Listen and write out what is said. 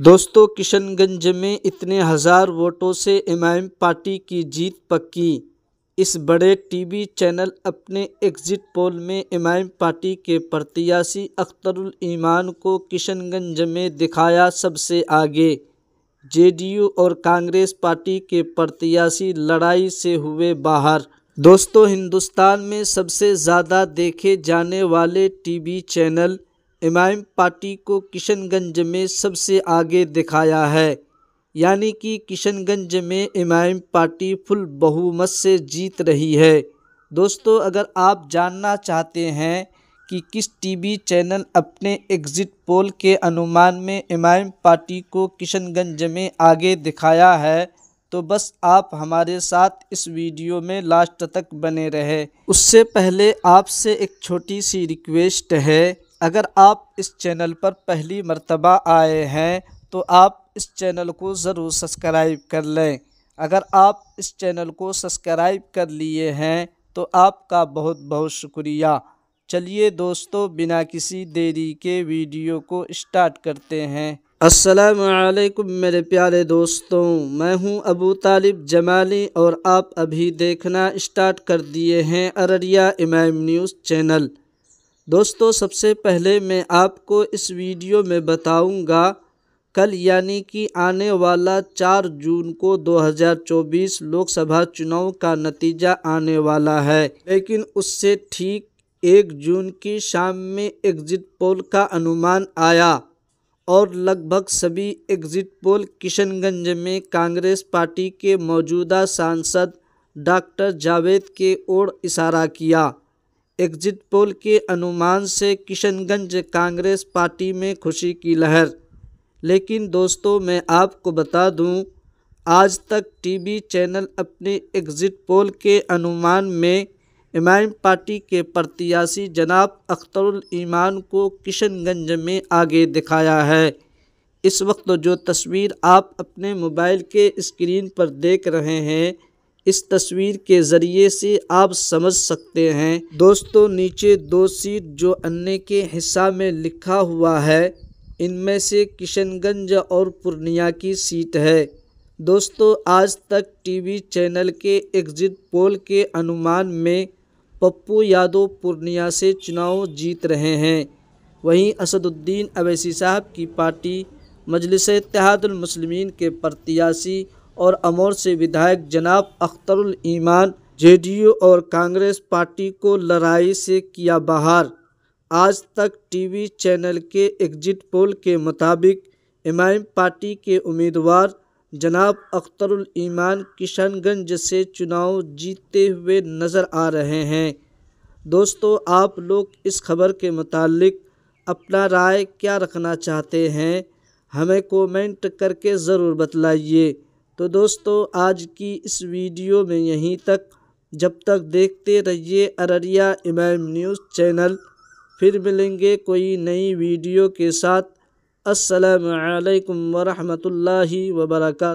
दोस्तों किशनगंज में इतने हज़ार वोटों से एमआईएम पार्टी की जीत पक्की इस बड़े टीवी चैनल अपने एग्जिट पोल में एमआईएम पार्टी के प्रत्याशी अख्तरुल ईमान को किशनगंज में दिखाया सबसे आगे जेडीयू और कांग्रेस पार्टी के प्रत्याशी लड़ाई से हुए बाहर दोस्तों हिंदुस्तान में सबसे ज़्यादा देखे जाने वाले टीवी चैनल इमाम पार्टी को किशनगंज में सबसे आगे दिखाया है यानी कि किशनगंज में इमाम पार्टी फुल बहुमत से जीत रही है दोस्तों अगर आप जानना चाहते हैं कि किस टीवी चैनल अपने एग्जिट पोल के अनुमान में इमाम पार्टी को किशनगंज में आगे दिखाया है तो बस आप हमारे साथ इस वीडियो में लास्ट तक बने रहे उससे पहले आपसे एक छोटी सी रिक्वेस्ट है अगर आप इस चैनल पर पहली मर्तबा आए हैं तो आप इस चैनल को ज़रूर सब्सक्राइब कर लें अगर आप इस चैनल को सब्सक्राइब कर लिए हैं तो आपका बहुत बहुत शुक्रिया चलिए दोस्तों बिना किसी देरी के वीडियो को स्टार्ट करते हैं अस्सलाम वालेकुम मेरे प्यारे दोस्तों मैं हूं अबू तालिब जमाली और आप अभी देखना स्टार्ट कर दिए हैं अररिया इमाम न्यूज़ चैनल दोस्तों सबसे पहले मैं आपको इस वीडियो में बताऊंगा कल यानी कि आने वाला 4 जून को 2024 लोकसभा चुनाव का नतीजा आने वाला है लेकिन उससे ठीक एक जून की शाम में एग्जिट पोल का अनुमान आया और लगभग सभी एग्जिट पोल किशनगंज में कांग्रेस पार्टी के मौजूदा सांसद डॉक्टर जावेद के ओर इशारा किया एग्जिट पोल के अनुमान से किशनगंज कांग्रेस पार्टी में खुशी की लहर लेकिन दोस्तों मैं आपको बता दूं आज तक टीवी चैनल अपने एग्जिट पोल के अनुमान में इमाम पार्टी के प्रत्याशी जनाब अख्तरुल ईमान को किशनगंज में आगे दिखाया है इस वक्त जो तस्वीर आप अपने मोबाइल के स्क्रीन पर देख रहे हैं इस तस्वीर के ज़रिए से आप समझ सकते हैं दोस्तों नीचे दो सीट जो अन्य के हिस्सा में लिखा हुआ है इनमें से किशनगंज और पूर्णिया की सीट है दोस्तों आज तक टीवी चैनल के एग्जिट पोल के अनुमान में पप्पू यादव पूर्णिया से चुनाव जीत रहे हैं वहीं असदुद्दीन अवैसी साहब की पार्टी मजलिस मुस्लिमीन के प्रत्याशी और अमौर से विधायक जनाब अख्तरुल ईमान जेडीयू और कांग्रेस पार्टी को लड़ाई से किया बाहर आज तक टीवी चैनल के एग्जिट पोल के मुताबिक इमाम पार्टी के उम्मीदवार जनाब अख्तरुल ईमान किशनगंज से चुनाव जीतते हुए नज़र आ रहे हैं दोस्तों आप लोग इस खबर के मुतालिक अपना राय क्या रखना चाहते हैं हमें कमेंट करके ज़रूर बतलाइए तो दोस्तों आज की इस वीडियो में यहीं तक जब तक देखते रहिए अररिया इमाम न्यूज़ चैनल फिर मिलेंगे कोई नई वीडियो के साथ असलकम वरहमल वबरक